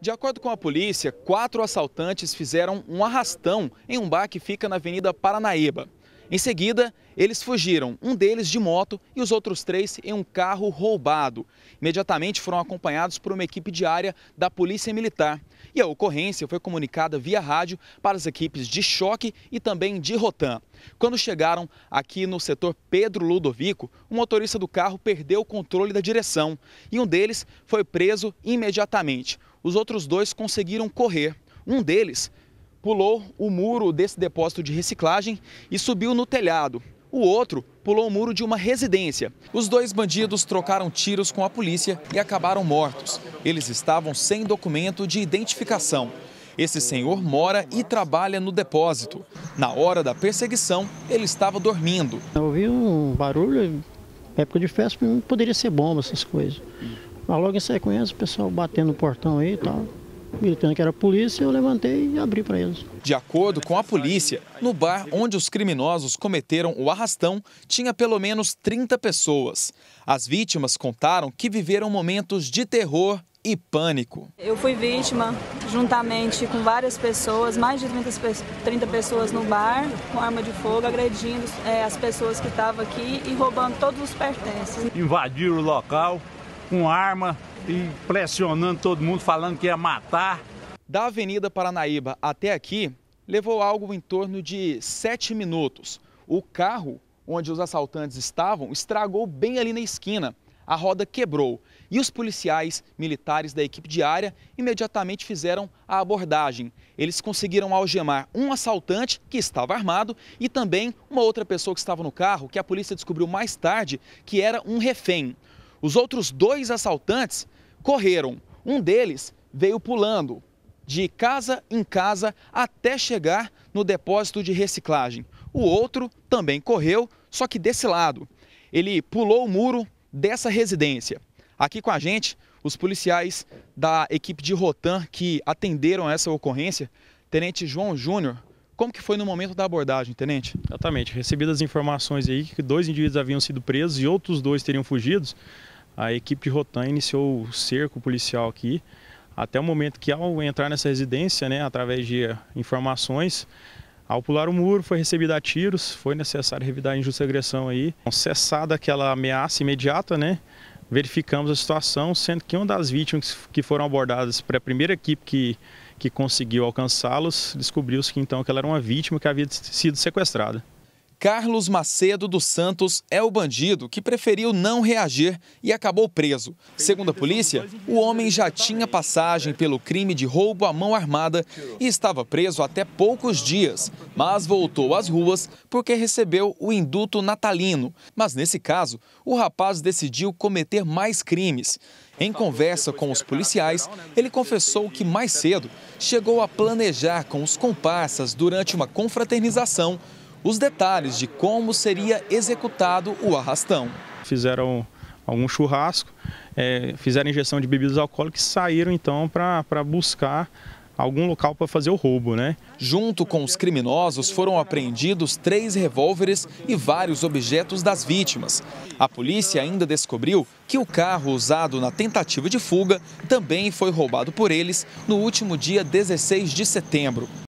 De acordo com a polícia, quatro assaltantes fizeram um arrastão em um bar que fica na Avenida Paranaíba. Em seguida, eles fugiram, um deles de moto e os outros três em um carro roubado. Imediatamente foram acompanhados por uma equipe diária da Polícia Militar. E a ocorrência foi comunicada via rádio para as equipes de choque e também de Rotan. Quando chegaram aqui no setor Pedro Ludovico, o motorista do carro perdeu o controle da direção e um deles foi preso imediatamente. Os outros dois conseguiram correr. Um deles pulou o muro desse depósito de reciclagem e subiu no telhado. O outro pulou o muro de uma residência. Os dois bandidos trocaram tiros com a polícia e acabaram mortos. Eles estavam sem documento de identificação. Esse senhor mora e trabalha no depósito. Na hora da perseguição, ele estava dormindo. Eu ouvi um barulho, época de festa, poderia ser bomba, essas coisas. Mas logo em sequência, o pessoal batendo no portão aí e tal gritando que era polícia, eu levantei e abri para eles. De acordo com a polícia, no bar onde os criminosos cometeram o arrastão, tinha pelo menos 30 pessoas. As vítimas contaram que viveram momentos de terror e pânico. Eu fui vítima juntamente com várias pessoas, mais de 30 pessoas no bar, com arma de fogo, agredindo é, as pessoas que estavam aqui e roubando todos os pertences. Invadiram o local, com arma e pressionando todo mundo, falando que ia matar. Da Avenida Paranaíba até aqui, levou algo em torno de sete minutos. O carro onde os assaltantes estavam estragou bem ali na esquina. A roda quebrou e os policiais militares da equipe de área imediatamente fizeram a abordagem. Eles conseguiram algemar um assaltante que estava armado e também uma outra pessoa que estava no carro, que a polícia descobriu mais tarde que era um refém. Os outros dois assaltantes correram. Um deles veio pulando de casa em casa até chegar no depósito de reciclagem. O outro também correu, só que desse lado. Ele pulou o muro dessa residência. Aqui com a gente, os policiais da equipe de Rotan que atenderam essa ocorrência, Tenente João Júnior. Como que foi no momento da abordagem, tenente? Exatamente. Recebidas informações aí que dois indivíduos haviam sido presos e outros dois teriam fugido a equipe de Rotan iniciou o cerco policial aqui, até o momento que ao entrar nessa residência, né, através de eh, informações, ao pular o muro foi recebida a tiros, foi necessário revidar a injusta agressão aí. Então, cessada aquela ameaça imediata, né, verificamos a situação, sendo que uma das vítimas que foram abordadas para a primeira equipe que, que conseguiu alcançá-los, descobriu-se que então que ela era uma vítima que havia sido sequestrada. Carlos Macedo dos Santos é o bandido que preferiu não reagir e acabou preso. Segundo a polícia, o homem já tinha passagem pelo crime de roubo à mão armada e estava preso até poucos dias, mas voltou às ruas porque recebeu o induto natalino. Mas nesse caso, o rapaz decidiu cometer mais crimes. Em conversa com os policiais, ele confessou que mais cedo chegou a planejar com os comparsas durante uma confraternização os detalhes de como seria executado o arrastão. Fizeram algum churrasco, é, fizeram injeção de bebidas alcoólicas e saíram então para buscar algum local para fazer o roubo, né? Junto com os criminosos foram apreendidos três revólveres e vários objetos das vítimas. A polícia ainda descobriu que o carro usado na tentativa de fuga também foi roubado por eles no último dia 16 de setembro.